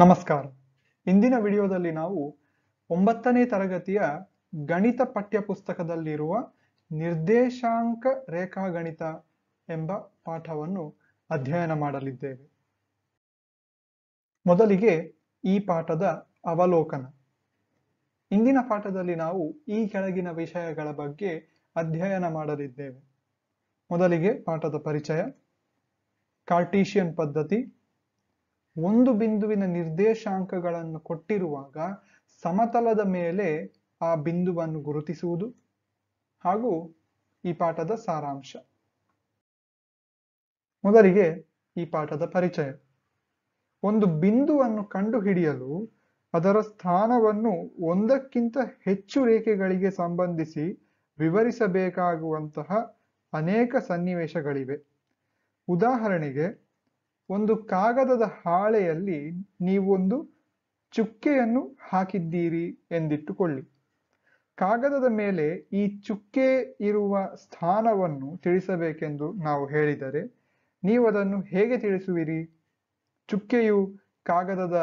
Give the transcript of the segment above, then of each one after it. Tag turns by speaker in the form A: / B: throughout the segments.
A: ನಮಸ್ಕಾರ ಇಂದಿನ ವಿಡಿಯೋದಲ್ಲಿ ನಾವು ಒಂಬತ್ತನೇ ತರಗತಿಯ ಗಣಿತ ಪಠ್ಯಪುಸ್ತಕದಲ್ಲಿರುವ ನಿರ್ದೇಶಾಂಕ ರೇಖಾಗಣಿತ ಎಂಬ ಪಾಠವನ್ನು ಅಧ್ಯಯನ ಮಾಡಲಿದ್ದೇವೆ ಮೊದಲಿಗೆ ಈ ಪಾಠದ ಅವಲೋಕನ ಇಂದಿನ ಪಾಠದಲ್ಲಿ ನಾವು ಈ ಕೆಳಗಿನ ವಿಷಯಗಳ ಬಗ್ಗೆ ಅಧ್ಯಯನ ಮಾಡಲಿದ್ದೇವೆ ಮೊದಲಿಗೆ ಪಾಠದ ಪರಿಚಯ ಕಾರ್ಟೀಷಿಯನ್ ಪದ್ಧತಿ ಒಂದು ಬಿಂದುವಿನ ನಿರ್ದೇಶಾಂಕಗಳನ್ನು ಕೊಟ್ಟಿರುವಾಗ ಸಮತಲದ ಮೇಲೆ ಆ ಬಿಂದುವನ್ನು ಗುರುತಿಸುವುದು ಹಾಗೂ ಈ ಪಾಠದ ಸಾರಾಂಶ ಮೊದಲಿಗೆ ಈ ಪಾಠದ ಪರಿಚಯ ಒಂದು ಬಿಂದುವನ್ನು ಕಂಡುಹಿಡಿಯಲು ಅದರ ಸ್ಥಾನವನ್ನು ಒಂದಕ್ಕಿಂತ ಹೆಚ್ಚು ರೇಖೆಗಳಿಗೆ ಸಂಬಂಧಿಸಿ ವಿವರಿಸಬೇಕಾಗುವಂತಹ ಅನೇಕ ಸನ್ನಿವೇಶಗಳಿವೆ ಉದಾಹರಣೆಗೆ ಒಂದು ಕಾಗದದ ಹಾಳೆಯಲ್ಲಿ ನೀವೊಂದು ಚುಕ್ಕೆಯನ್ನು ಹಾಕಿದ್ದೀರಿ ಎಂದಿಟ್ಟುಕೊಳ್ಳಿ ಕಾಗದದ ಮೇಲೆ ಈ ಚುಕ್ಕೆ ಇರುವ ಸ್ಥಾನವನ್ನು ತಿಳಿಸಬೇಕೆಂದು ನಾವು ಹೇಳಿದರೆ ನೀವು ಅದನ್ನು ಹೇಗೆ ತಿಳಿಸುವಿರಿ ಚುಕ್ಕೆಯು ಕಾಗದದ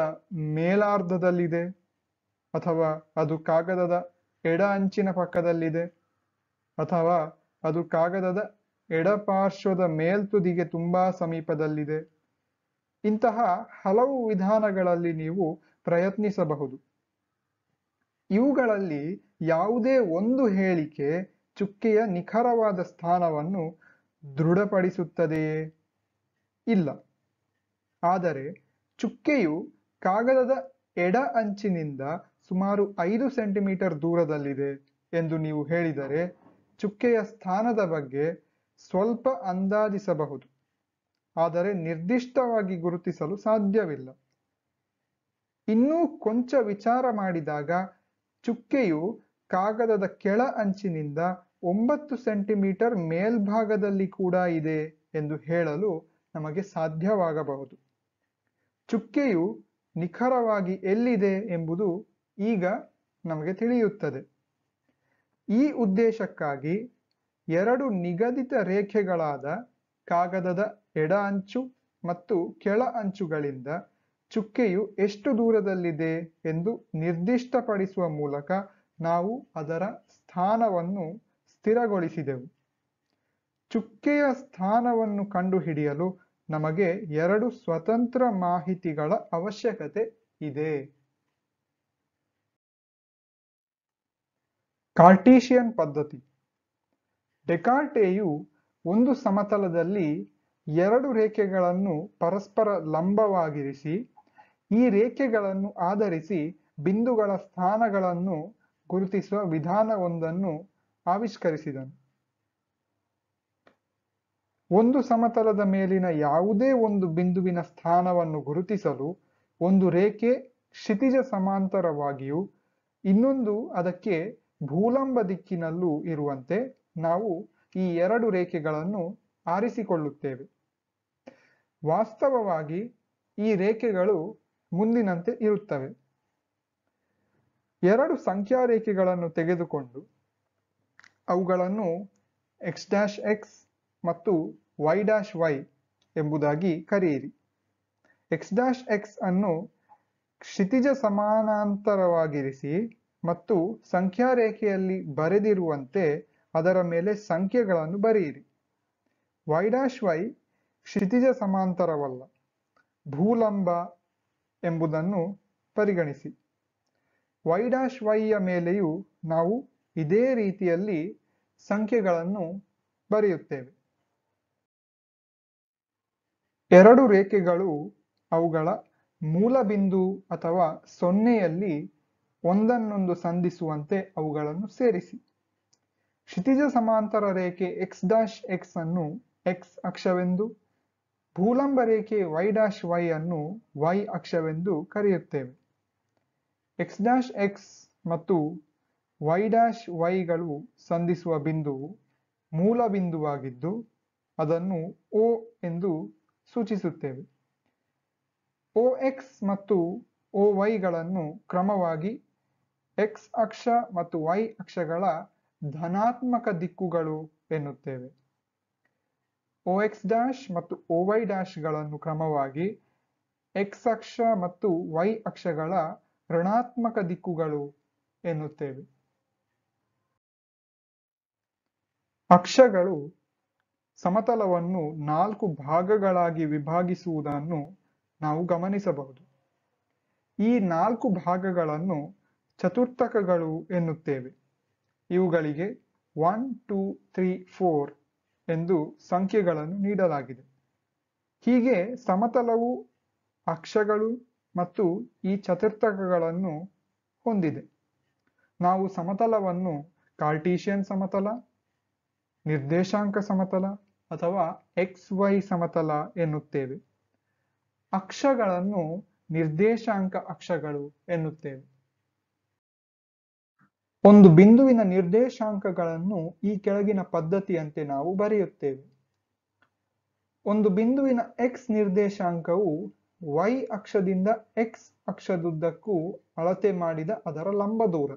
A: ಮೇಲಾರ್ಧದಲ್ಲಿದೆ ಅಥವಾ ಅದು ಕಾಗದದ ಎಡ ಅಂಚಿನ ಪಕ್ಕದಲ್ಲಿದೆ ಅಥವಾ ಅದು ಕಾಗದದ ಎಡಪಾರ್ಶ್ವದ ಮೇಲ್ತುದಿಗೆ ತುಂಬಾ ಸಮೀಪದಲ್ಲಿದೆ ಇಂತಹ ಹಲವು ವಿಧಾನಗಳಲ್ಲಿ ನೀವು ಪ್ರಯತ್ನಿಸಬಹುದು ಇವುಗಳಲ್ಲಿ ಯಾವುದೇ ಒಂದು ಹೇಳಿಕೆ ಚುಕ್ಕೆಯ ನಿಖರವಾದ ಸ್ಥಾನವನ್ನು ದೃಢಪಡಿಸುತ್ತದೆಯೇ ಇಲ್ಲ ಆದರೆ ಚುಕ್ಕೆಯು ಕಾಗದದ ಎಡ ಅಂಚಿನಿಂದ ಸುಮಾರು ಐದು ಸೆಂಟಿಮೀಟರ್ ದೂರದಲ್ಲಿದೆ ಎಂದು ನೀವು ಹೇಳಿದರೆ ಚುಕ್ಕೆಯ ಸ್ಥಾನದ ಬಗ್ಗೆ ಸ್ವಲ್ಪ ಅಂದಾಜಿಸಬಹುದು ಆದರೆ ನಿರ್ದಿಷ್ಟವಾಗಿ ಗುರುತಿಸಲು ಸಾಧ್ಯವಿಲ್ಲ ಇನ್ನೂ ಕೊಂಚ ವಿಚಾರ ಮಾಡಿದಾಗ ಚುಕ್ಕೆಯು ಕಾಗದದ ಕೆಳ ಅಂಚಿನಿಂದ ಒಂಬತ್ತು ಸೆಂಟಿಮೀಟರ್ ಮೇಲ್ಭಾಗದಲ್ಲಿ ಕೂಡ ಇದೆ ಎಂದು ಹೇಳಲು ನಮಗೆ ಸಾಧ್ಯವಾಗಬಹುದು ಚುಕ್ಕೆಯು ನಿಖರವಾಗಿ ಎಲ್ಲಿದೆ ಎಂಬುದು ಈಗ ನಮಗೆ ತಿಳಿಯುತ್ತದೆ ಈ ಉದ್ದೇಶಕ್ಕಾಗಿ ಎರಡು ನಿಗದಿತ ರೇಖೆಗಳಾದ ಕಾಗದದ ಎಡ ಅಂಚು ಮತ್ತು ಕೆಳ ಅಂಚುಗಳಿಂದ ಚುಕ್ಕೆಯು ಎಷ್ಟು ದೂರದಲ್ಲಿದೆ ಎಂದು ನಿರ್ದಿಷ್ಟಪಡಿಸುವ ಮೂಲಕ ನಾವು ಅದರ ಸ್ಥಾನವನ್ನು ಸ್ಥಿರಗೊಳಿಸಿದೆವು ಚುಕ್ಕೆಯ ಸ್ಥಾನವನ್ನು ಕಂಡುಹಿಡಿಯಲು ನಮಗೆ ಎರಡು ಸ್ವತಂತ್ರ ಮಾಹಿತಿಗಳ ಅವಶ್ಯಕತೆ ಇದೆ ಕಾರ್ಟೀಷಿಯನ್ ಪದ್ಧತಿ ಡೆಕಾರ್ಟೆಯು ಒಂದು ಸಮತಲದಲ್ಲಿ ಎರಡು ರೇಖೆಗಳನ್ನು ಪರಸ್ಪರ ಲಂಬವಾಗಿರಿಸಿ ಈ ರೇಖೆಗಳನ್ನು ಆಧರಿಸಿ ಬಿಂದುಗಳ ಸ್ಥಾನಗಳನ್ನು ಗುರುತಿಸುವ ವಿಧಾನವೊಂದನ್ನು ಆವಿಷ್ಕರಿಸಿದನು ಒಂದು ಸಮತಲದ ಮೇಲಿನ ಯಾವುದೇ ಒಂದು ಬಿಂದುವಿನ ಸ್ಥಾನವನ್ನು ಗುರುತಿಸಲು ಒಂದು ರೇಖೆ ಕ್ಷಿತಿಜ ಸಮಾಂತರವಾಗಿಯೂ ಇನ್ನೊಂದು ಅದಕ್ಕೆ ಭೂಲಂಬ ದಿಕ್ಕಿನಲ್ಲೂ ಇರುವಂತೆ ನಾವು ಈ ಎರಡು ರೇಖೆಗಳನ್ನು ಆರಿಸಿಕೊಳ್ಳುತ್ತೇವೆ ವಾಸ್ತವವಾಗಿ ಈ ರೇಖೆಗಳು ಮುಂದಿನಂತೆ ಇರುತ್ತವೆ ಎರಡು ಸಂಖ್ಯಾ ರೇಖೆಗಳನ್ನು ತೆಗೆದುಕೊಂಡು ಅವುಗಳನ್ನು ಎಕ್ಸ್ ಡ್ಯಾಶ್ ಎಕ್ಸ್ ಮತ್ತು ವೈ ಡ್ಯಾಶ್ ವೈ ಎಂಬುದಾಗಿ ಕರೆಯಿರಿ ಎಕ್ಸ್ ಡ್ಯಾಶ್ ಎಕ್ಸ್ ಅನ್ನು ಕ್ಷಿತಿಜ ಸಮಾನಾಂತರವಾಗಿರಿಸಿ ಮತ್ತು ಸಂಖ್ಯಾ ರೇಖೆಯಲ್ಲಿ ಬರೆದಿರುವಂತೆ ಅದರ ಮೇಲೆ ಸಂಖ್ಯೆಗಳನ್ನು ಬರೆಯಿರಿ ವೈ ಡ್ಯಾಶ್ ವೈ ಕ್ಷಿತಿಜ ಸಮಾಂತರವಲ್ಲ ಭೂಲಂಬ ಎಂಬುದನ್ನು ಪರಿಗಣಿಸಿ ವೈ ಡ್ಯಾಶ್ ವೈಯ ಮೇಲೆಯೂ ನಾವು ಇದೇ ರೀತಿಯಲ್ಲಿ ಸಂಖ್ಯೆಗಳನ್ನು ಬರೆಯುತ್ತೇವೆ ಎರಡು ರೇಖೆಗಳು ಅವುಗಳ ಮೂಲಬಿಂದು ಅಥವಾ ಸೊನ್ನೆಯಲ್ಲಿ ಒಂದನ್ನೊಂದು ಸಂಧಿಸುವಂತೆ ಅವುಗಳನ್ನು ಸೇರಿಸಿ ಕ್ಷಿತಿಜ ಸಮಾಂತರ ರೇಖೆ ಎಕ್ಸ್ ಡ್ಯಾಶ್ ಎಕ್ಸ್ ಅನ್ನು ಎಕ್ಸ್ ಅಕ್ಷವೆಂದು ಭೂಲಂಬ ರೇಖೆ ವೈ ಡ್ಯಾಶ್ ವೈ ಅನ್ನು ವೈ ಅಕ್ಷವೆಂದು ಕರೆಯುತ್ತೇವೆ ಎಕ್ಸ್ ಡ್ಯಾಶ್ ಎಕ್ಸ್ ಮತ್ತು ವೈ ಡ್ಯಾಶ್ ವೈಗಳು ಸಂಧಿಸುವ ಬಿಂದುವು ಮೂಲ ಬಿಂದುವಾಗಿದ್ದು ಅದನ್ನು ಒ ಎಂದು ಸೂಚಿಸುತ್ತೇವೆ ಒ ಎಕ್ಸ್ ಮತ್ತು ಒ ವೈಗಳನ್ನು ಕ್ರಮವಾಗಿ ಎಕ್ಸ್ ಅಕ್ಷ ಮತ್ತು ವೈ ಅಕ್ಷಗಳ ಧನಾತ್ಮಕ ದಿಕ್ಕುಗಳು ಎನ್ನುತ್ತೇವೆ ಒ ಡ್ಯಾಶ್ ಮತ್ತು ಒವೈ ವೈ ಡ್ಯಾಶ್ಗಳನ್ನು ಕ್ರಮವಾಗಿ ಎಕ್ಸ್ ಅಕ್ಷ ಮತ್ತು ವೈ ಅಕ್ಷಗಳ ಋಣಾತ್ಮಕ ದಿಕ್ಕುಗಳು ಎನ್ನುತ್ತೇವೆ ಅಕ್ಷಗಳು ಸಮತಲವನ್ನು ನಾಲ್ಕು ಭಾಗಗಳಾಗಿ ವಿಭಾಗಿಸುವುದನ್ನು ನಾವು ಗಮನಿಸಬಹುದು ಈ ನಾಲ್ಕು ಭಾಗಗಳನ್ನು ಚತುರ್ಥಕಗಳು ಎನ್ನುತ್ತೇವೆ ಇವುಗಳಿಗೆ ಒನ್ ಟೂ ತ್ರೀ ಫೋರ್ ಎಂದು ಸಂಖ್ಯೆಗಳನ್ನು ನೀಡಲಾಗಿದೆ ಹೀಗೆ ಸಮತಲವು ಅಕ್ಷಗಳು ಮತ್ತು ಈ ಚತುರ್ಥಕಗಳನ್ನು ಹೊಂದಿದೆ ನಾವು ಸಮತಲವನ್ನು ಕಾರ್ಟೀಶಿಯನ್ ಸಮತಲ ನಿರ್ದೇಶಾಂಕ ಸಮತಲ ಅಥವಾ ಎಕ್ಸ್ ವೈ ಸಮತಲ ಎನ್ನುತ್ತೇವೆ ಅಕ್ಷಗಳನ್ನು ನಿರ್ದೇಶಾಂಕ ಅಕ್ಷಗಳು ಎನ್ನುತ್ತೇವೆ ಒಂದು ಬಿಂದುವಿನ ನಿರ್ದೇಶಾಂಕಗಳನ್ನು ಈ ಕೆಳಗಿನ ಪದ್ಧತಿಯಂತೆ ನಾವು ಬರೆಯುತ್ತೇವೆ ಒಂದು ಬಿಂದುವಿನ ಎಕ್ಸ್ ನಿರ್ದೇಶಾಂಕವು ವೈ ಅಕ್ಷದಿಂದ ಎಕ್ಸ್ ಅಕ್ಷದುದ್ದಕ್ಕೂ ಅಳತೆ ಮಾಡಿದ ಅದರ ಲಂಬ ದೂರ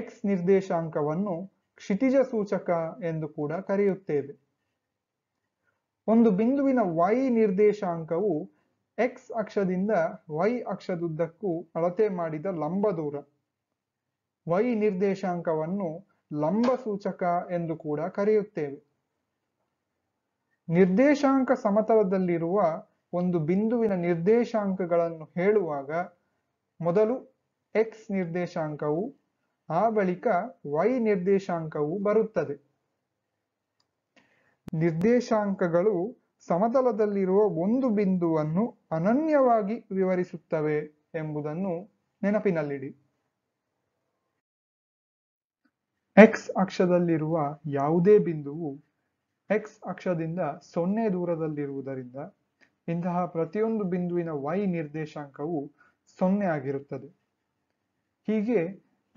A: ಎಕ್ಸ್ ನಿರ್ದೇಶಾಂಕವನ್ನು ಕ್ಷಿತಿಜ ಸೂಚಕ ಎಂದು ಕೂಡ ಕರೆಯುತ್ತೇವೆ ಒಂದು ಬಿಂದುವಿನ ವೈ ನಿರ್ದೇಶಾಂಕವು ಎಕ್ಸ್ ಅಕ್ಷದಿಂದ ವೈ ಅಕ್ಷದುದ್ದಕ್ಕೂ ಅಳತೆ ಮಾಡಿದ ಲಂಬ ದೂರ ವೈ ನಿರ್ದೇಶಾಂಕವನ್ನು ಲಂಬ ಸೂಚಕ ಎಂದು ಕೂಡ ಕರೆಯುತ್ತೇವೆ ನಿರ್ದೇಶಾಂಕ ಸಮತಲದಲ್ಲಿರುವ ಒಂದು ಬಿಂದುವಿನ ನಿರ್ದೇಶಾಂಕಗಳನ್ನು ಹೇಳುವಾಗ ಮೊದಲು ಎಕ್ಸ್ ನಿರ್ದೇಶಾಂಕವು ಆ ಬಳಿಕ ವೈ ನಿರ್ದೇಶಾಂಕವು ಬರುತ್ತದೆ ನಿರ್ದೇಶಾಂಕಗಳು ಸಮತಲದಲ್ಲಿರುವ ಒಂದು ಬಿಂದುವನ್ನು ಅನನ್ಯವಾಗಿ ವಿವರಿಸುತ್ತವೆ ಎಂಬುದನ್ನು ನೆನಪಿನಲ್ಲಿಡಿ ಎಕ್ಸ್ ಅಕ್ಷದಲ್ಲಿರುವ ಯಾವುದೇ ಬಿಂದುವು ಎಕ್ಸ್ ಅಕ್ಷದಿಂದ ಸೊನ್ನೆ ದೂರದಲ್ಲಿರುವುದರಿಂದ ಇಂತಹ ಪ್ರತಿಯೊಂದು ಬಿಂದುವಿನ ವೈ ನಿರ್ದೇಶಾಂಕವು ಸೊನ್ನೆ ಆಗಿರುತ್ತದೆ ಹೀಗೆ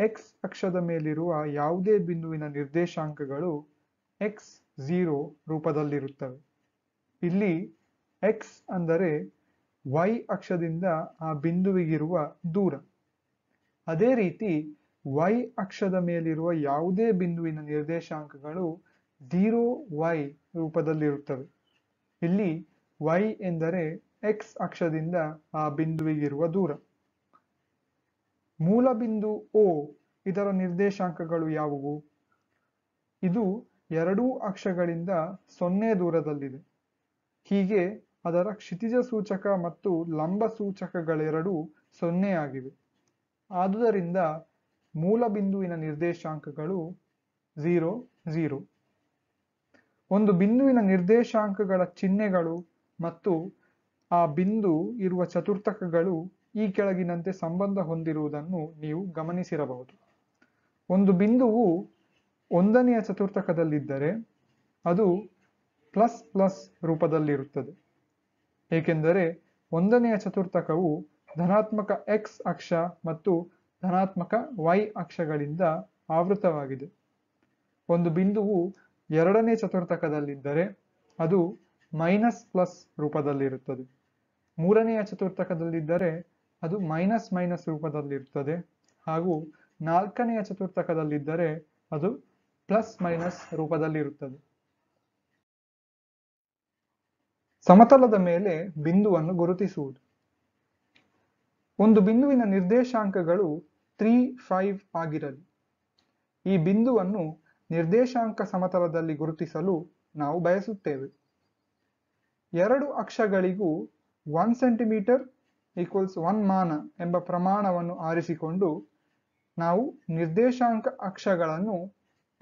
A: ಎಕ್ಸ್ ಅಕ್ಷದ ಮೇಲಿರುವ ಯಾವುದೇ ಬಿಂದುವಿನ ನಿರ್ದೇಶಾಂಕಗಳು ಎಕ್ಸ್ ಝೀರೋ ರೂಪದಲ್ಲಿರುತ್ತವೆ ಇಲ್ಲಿ ಎಕ್ಸ್ ಅಂದರೆ ವೈ ಅಕ್ಷದಿಂದ ಆ ಬಿಂದುವಿಗಿರುವ ದೂರ ಅದೇ ರೀತಿ ವೈ ಅಕ್ಷದ ಮೇಲಿರುವ ಯಾವುದೇ ಬಿಂದುವಿನ ನಿರ್ದೇಶಾಂಕಗಳು ಝೀರೋ ವೈ ರೂಪದಲ್ಲಿರುತ್ತವೆ ಇಲ್ಲಿ ವೈ ಎಂದರೆ ಎಕ್ಸ್ ಅಕ್ಷದಿಂದ ಆ ಬಿಂದುವಿಗಿರುವ ದೂರ ಮೂಲ ಬಿಂದು ಓ ಇದರ ನಿರ್ದೇಶಾಂಕಗಳು ಯಾವುವು ಇದು ಎರಡೂ ಅಕ್ಷಗಳಿಂದ ಸೊನ್ನೆ ದೂರದಲ್ಲಿದೆ ಹೀಗೆ ಅದರ ಕ್ಷಿತಿಜ ಸೂಚಕ ಮತ್ತು ಲಂಬ ಸೂಚಕಗಳೆರಡೂ ಸೊನ್ನೆ ಆಗಿವೆ ಆದುದರಿಂದ ಮೂಲ ಬಿಂದುವಿನ ನಿರ್ದೇಶಾಂಕಗಳು ಝೀರೋ ಝೀರೋ ಒಂದು ಬಿಂದುವಿನ ನಿರ್ದೇಶಾಂಕಗಳ ಚಿಹ್ನೆಗಳು ಮತ್ತು ಆ ಬಿಂದು ಇರುವ ಚತುರ್ಥಕಗಳು ಈ ಕೆಳಗಿನಂತೆ ಸಂಬಂಧ ಹೊಂದಿರುವುದನ್ನು ನೀವು ಗಮನಿಸಿರಬಹುದು ಒಂದು ಬಿಂದುವು ಒಂದನೆಯ ಚತುರ್ಥಕದಲ್ಲಿದ್ದರೆ ಅದು ಪ್ಲಸ್ ಪ್ಲಸ್ ರೂಪದಲ್ಲಿರುತ್ತದೆ ಏಕೆಂದರೆ ಒಂದನೆಯ ಚತುರ್ಥಕವು ಧನಾತ್ಮಕ ಎಕ್ಸ್ ಅಕ್ಷ ಮತ್ತು ಧನಾತ್ಮಕ ವೈ ಅಕ್ಷಗಳಿಂದ ಆವೃತವಾಗಿದೆ ಒಂದು ಬಿಂದುವು ಎರಡನೇ ಚತುರ್ಥಕದಲ್ಲಿದ್ದರೆ ಅದು ಮೈನಸ್ ಪ್ಲಸ್ ರೂಪದಲ್ಲಿರುತ್ತದೆ ಮೂರನೆಯ ಚತುರ್ಥಕದಲ್ಲಿದ್ದರೆ ಅದು ಮೈನಸ್ ಮೈನಸ್ ರೂಪದಲ್ಲಿರುತ್ತದೆ ಹಾಗೂ ನಾಲ್ಕನೆಯ ಚತುರ್ಥಕದಲ್ಲಿದ್ದರೆ ಅದು ಪ್ಲಸ್ ಮೈನಸ್ ರೂಪದಲ್ಲಿರುತ್ತದೆ ಸಮತಲದ ಮೇಲೆ ಬಿಂದುವನ್ನು ಗುರುತಿಸುವುದು ಒಂದು ಬಿಂದುವಿನ ನಿರ್ದೇಶಾಂಕಗಳು ತ್ರೀ ಫೈವ್ ಆಗಿರಲಿ ಈ ಬಿಂದುವನ್ನು ನಿರ್ದೇಶಾಂಕ ಸಮತಲದಲ್ಲಿ ಗುರುತಿಸಲು ನಾವು ಬಯಸುತ್ತೇವೆ ಎರಡು ಅಕ್ಷಗಳಿಗೂ ಒನ್ ಸೆಂಟಿಮೀಟರ್ ಈಕ್ವಲ್ಸ್ ಒನ್ ಮಾನ ಎಂಬ ಪ್ರಮಾಣವನ್ನು ಆರಿಸಿಕೊಂಡು ನಾವು ನಿರ್ದೇಶಾಂಕ ಅಕ್ಷಗಳನ್ನು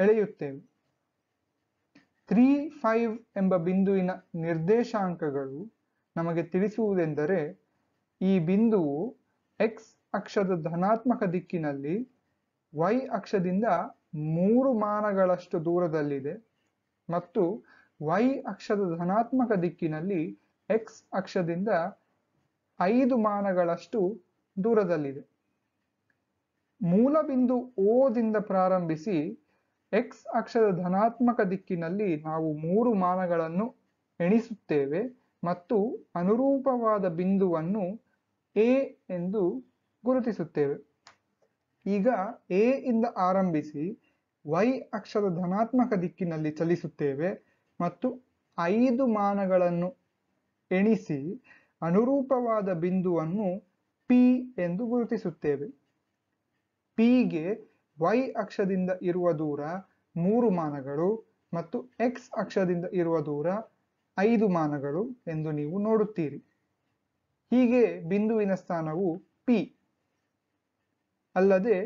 A: ಎಳೆಯುತ್ತೇವೆ ತ್ರೀ ಫೈವ್ ಎಂಬ ಬಿಂದುವಿನ ನಿರ್ದೇಶಾಂಕಗಳು ನಮಗೆ ತಿಳಿಸುವುದೆಂದರೆ ಈ ಬಿಂದುವು ಎಕ್ಸ್ ಅಕ್ಷದ ಧನಾತ್ಮಕ ದಿಕ್ಕಿನಲ್ಲಿ ವೈ ಅಕ್ಷದಿಂದ ಮೂರು ಮಾನಗಳಷ್ಟು ದೂರದಲ್ಲಿದೆ ಮತ್ತು ವೈ ಅಕ್ಷದ ಧನಾತ್ಮಕ ದಿಕ್ಕಿನಲ್ಲಿ ಎಕ್ಸ್ ಅಕ್ಷದಿಂದ ಐದು ಮಾನಗಳಷ್ಟು ದೂರದಲ್ಲಿದೆ ಮೂಲಬಿಂದು ಓದಿಂದ ಪ್ರಾರಂಭಿಸಿ ಎಕ್ಸ್ ಅಕ್ಷದ ಧನಾತ್ಮಕ ದಿಕ್ಕಿನಲ್ಲಿ ನಾವು ಮೂರು ಮಾನಗಳನ್ನು ಎಣಿಸುತ್ತೇವೆ ಮತ್ತು ಅನುರೂಪವಾದ ಬಿಂದುವನ್ನು ಎ ಎಂದು ಗುರುತಿಸುತ್ತೇವೆ ಈಗ ಎ ಇಂದ ಆರಂಭಿಸಿ ವೈ ಅಕ್ಷದ ಧನಾತ್ಮಕ ದಿಕ್ಕಿನಲ್ಲಿ ಚಲಿಸುತ್ತೇವೆ ಮತ್ತು ಐದು ಮಾನಗಳನ್ನು ಎಣಿಸಿ ಅನುರೂಪವಾದ ಬಿಂದುವನ್ನು ಪಿ ಎಂದು ಗುರುತಿಸುತ್ತೇವೆ ಪಿಗೆ ವೈ ಅಕ್ಷದಿಂದ ಇರುವ ದೂರ ಮೂರು ಮಾನಗಳು ಮತ್ತು ಎಕ್ಸ್ ಅಕ್ಷದಿಂದ ಇರುವ ದೂರ ಐದು ಮಾನಗಳು ಎಂದು ನೀವು ನೋಡುತ್ತೀರಿ ಹೀಗೆ ಬಿಂದುವಿನ ಸ್ಥಾನವು ಪಿ ಅಲ್ಲದೆ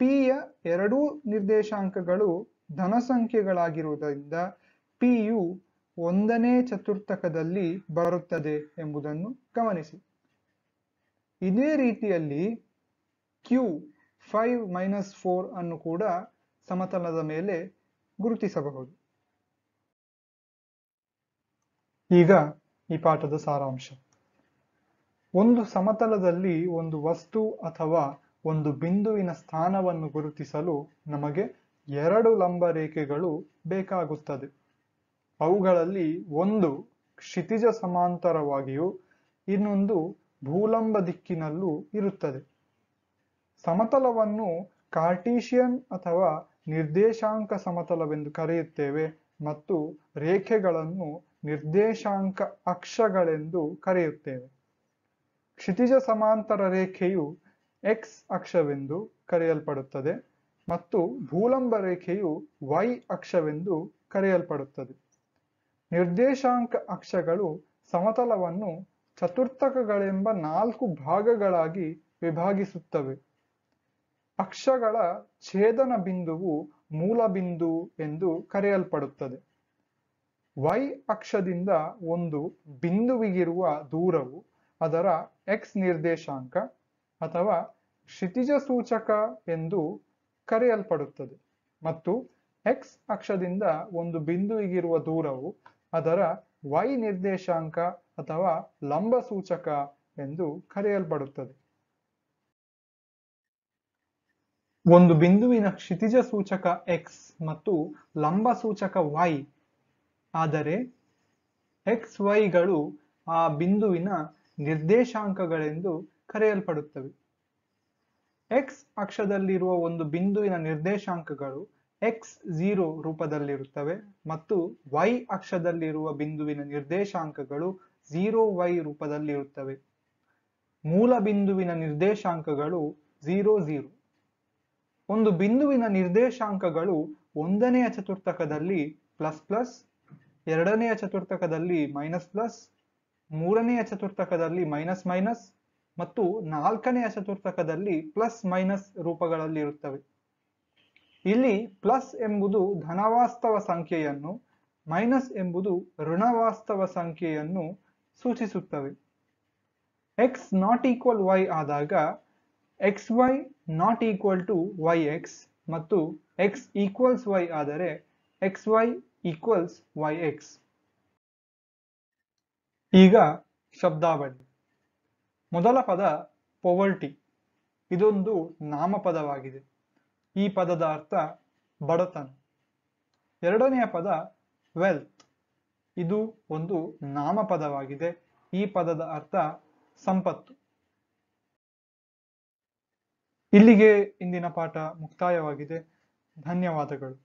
A: ಪಿಯ ಯ ಎರಡೂ ನಿರ್ದೇಶಾಂಕಗಳು ಧನ ಸಂಖ್ಯೆಗಳಾಗಿರುವುದರಿಂದ ಪಿ ಯು ಒಂದನೇ ಚತುರ್ಥಕದಲ್ಲಿ ಬರುತ್ತದೆ ಎಂಬುದನ್ನು ಗಮನಿಸಿ ಇದೇ ರೀತಿಯಲ್ಲಿ ಕ್ಯೂ ಫೈವ್ ಮೈನಸ್ ಫೋರ್ ಅನ್ನು ಕೂಡ ಸಮತಲದ ಮೇಲೆ ಗುರುತಿಸಬಹುದು ಈಗ ಈ ಪಾಠದ ಸಾರಾಂಶ ಒಂದು ಸಮತಲದಲ್ಲಿ ಒಂದು ವಸ್ತು ಅಥವಾ ಒಂದು ಬಿಂದುವಿನ ಸ್ಥಾನವನ್ನು ಗುರುತಿಸಲು ನಮಗೆ ಎರಡು ಲಂಬ ರೇಖೆಗಳು ಬೇಕಾಗುತ್ತದೆ ಅವುಗಳಲ್ಲಿ ಒಂದು ಕ್ಷಿತಿಜ ಸಮಾಂತರವಾಗಿಯೂ ಇನ್ನೊಂದು ಭೂಲಂಬ ದಿಕ್ಕಿನಲ್ಲೂ ಇರುತ್ತದೆ ಸಮತಲವನ್ನು ಕಾರ್ಟೀಷಿಯನ್ ಅಥವಾ ನಿರ್ದೇಶಾಂಕ ಸಮತಲವೆಂದು ಕರೆಯುತ್ತೇವೆ ಮತ್ತು ರೇಖೆಗಳನ್ನು ನಿರ್ದೇಶಾಂಕ ಅಕ್ಷಗಳೆಂದು ಕರೆಯುತ್ತೇವೆ ಕ್ಷಿತಿಜ ಸಮಾಂತರ ರೇಖೆಯು ಎಕ್ಸ್ ಅಕ್ಷವೆಂದು ಕರೆಯಲ್ಪಡುತ್ತದೆ ಮತ್ತು ಭೂಲಂಬ ರೇಖೆಯು ವೈ ಅಕ್ಷವೆಂದು ಕರೆಯಲ್ಪಡುತ್ತದೆ ನಿರ್ದೇಶಾಂಕ ಅಕ್ಷಗಳು ಸಮತಲವನ್ನು ಚತುರ್ಥಕಗಳೆಂಬ ನಾಲ್ಕು ಭಾಗಗಳಾಗಿ ವಿಭಾಗಿಸುತ್ತವೆ ಅಕ್ಷಗಳ ಛೇದನ ಬಿಂದುವು ಮೂಲ ಬಿಂದು ಎಂದು ಕರೆಯಲ್ಪಡುತ್ತದೆ ವೈ ಅಕ್ಷದಿಂದ ಒಂದು ಬಿಂದುವಿಗಿರುವ ದೂರವು ಅದರ ಎಕ್ಸ್ ನಿರ್ದೇಶಾಂಕ ಅಥವಾ ಕ್ಷಿತಿಜ ಸೂಚಕ ಎಂದು ಕರೆಯಲ್ಪಡುತ್ತದೆ ಮತ್ತು ಎಕ್ಸ್ ಅಕ್ಷದಿಂದ ಒಂದು ಬಿಂದುವಿಗಿರುವ ದೂರವು ಅದರ ವೈ ನಿರ್ದೇಶಾಂಕ ಅಥವಾ ಲಂಬ ಸೂಚಕ ಎಂದು ಕರೆಯಲ್ಪಡುತ್ತದೆ ಒಂದು ಬಿಂದುವಿನ ಕ್ಷಿತಿಜ ಸೂಚಕ ಎಕ್ಸ್ ಮತ್ತು ಲಂಬ ಸೂಚಕ ವೈ ಆದರೆ ಎಕ್ಸ್ ವೈಗಳು ಆ ಬಿಂದುವಿನ ನಿರ್ದೇಶಾಂಕಗಳೆಂದು ಕರೆಯಲ್ಪಡುತ್ತವೆ ಎಕ್ಸ್ ಅಕ್ಷದಲ್ಲಿರುವ ಒಂದು ಬಿಂದುವಿನ ನಿರ್ದೇಶಾಂಕಗಳು ಎಕ್ಸ್ ಝೀರೋ ರೂಪದಲ್ಲಿರುತ್ತವೆ ಮತ್ತು ವೈ ಅಕ್ಷದಲ್ಲಿರುವ ಬಿಂದುವಿನ ನಿರ್ದೇಶಾಂಕಗಳು ಝೀರೋ ವೈ ರೂಪದಲ್ಲಿರುತ್ತವೆ ಮೂಲ ಬಿಂದುವಿನ ನಿರ್ದೇಶಾಂಕಗಳು ಝೀರೋ ಝೀರೋ ಒಂದು ಬಿಂದುವಿನ ನಿರ್ದೇಶಾಂಕಗಳು ಒಂದನೆಯ ಚತುರ್ಥಕದಲ್ಲಿ ಪ್ಲಸ್ ಪ್ಲಸ್ ಎರಡನೆಯ ಚತುರ್ಥಕದಲ್ಲಿ ಮೈನಸ್ ಪ್ಲಸ್ ಮೂರನೆಯ ಚತುರ್ಥಕದಲ್ಲಿ ಮೈನಸ್ ಮೈನಸ್ ಮತ್ತು ನಾಲ್ಕನೆಯ ಚತುರ್ಥಕದಲ್ಲಿ ಪ್ಲಸ್ ಮೈನಸ್ ರೂಪಗಳಲ್ಲಿ ಇರುತ್ತವೆ ಇಲ್ಲಿ ಪ್ಲಸ್ ಎಂಬುದು ಧನವಾಸ್ತವ ಸಂಖ್ಯೆಯನ್ನು ಮೈನಸ್ ಎಂಬುದು ಋಣವಾಸ್ತವ ಸಂಖ್ಯೆಯನ್ನು ಸೂಚಿಸುತ್ತವೆ ಎಕ್ಸ್ ನಾಟ್ ಈಕ್ವಲ್ ವೈ ಆದಾಗ x y not equal to y x ಮತ್ತು ಎಕ್ಸ್ ಈಕ್ವಲ್ಸ್ ವೈ ಆದರೆ x y equals y x ಈಗ ಶಬ್ದಾವಳಿ ಮೊದಲ ಪದ ಪೊವರ್ಟಿ ಇದೊಂದು ನಾಮಪದವಾಗಿದೆ ಈ ಪದದ ಅರ್ಥ ಬಡತನ ಎರಡನೆಯ ಪದ ವೆಲ್ತ್ ಇದು ಒಂದು ನಾಮಪದವಾಗಿದೆ ಈ ಪದದ ಅರ್ಥ ಸಂಪತ್ತು ಇಲ್ಲಿಗೆ ಇಂದಿನ ಪಾಠ ಮುಕ್ತಾಯವಾಗಿದೆ ಧನ್ಯವಾದಗಳು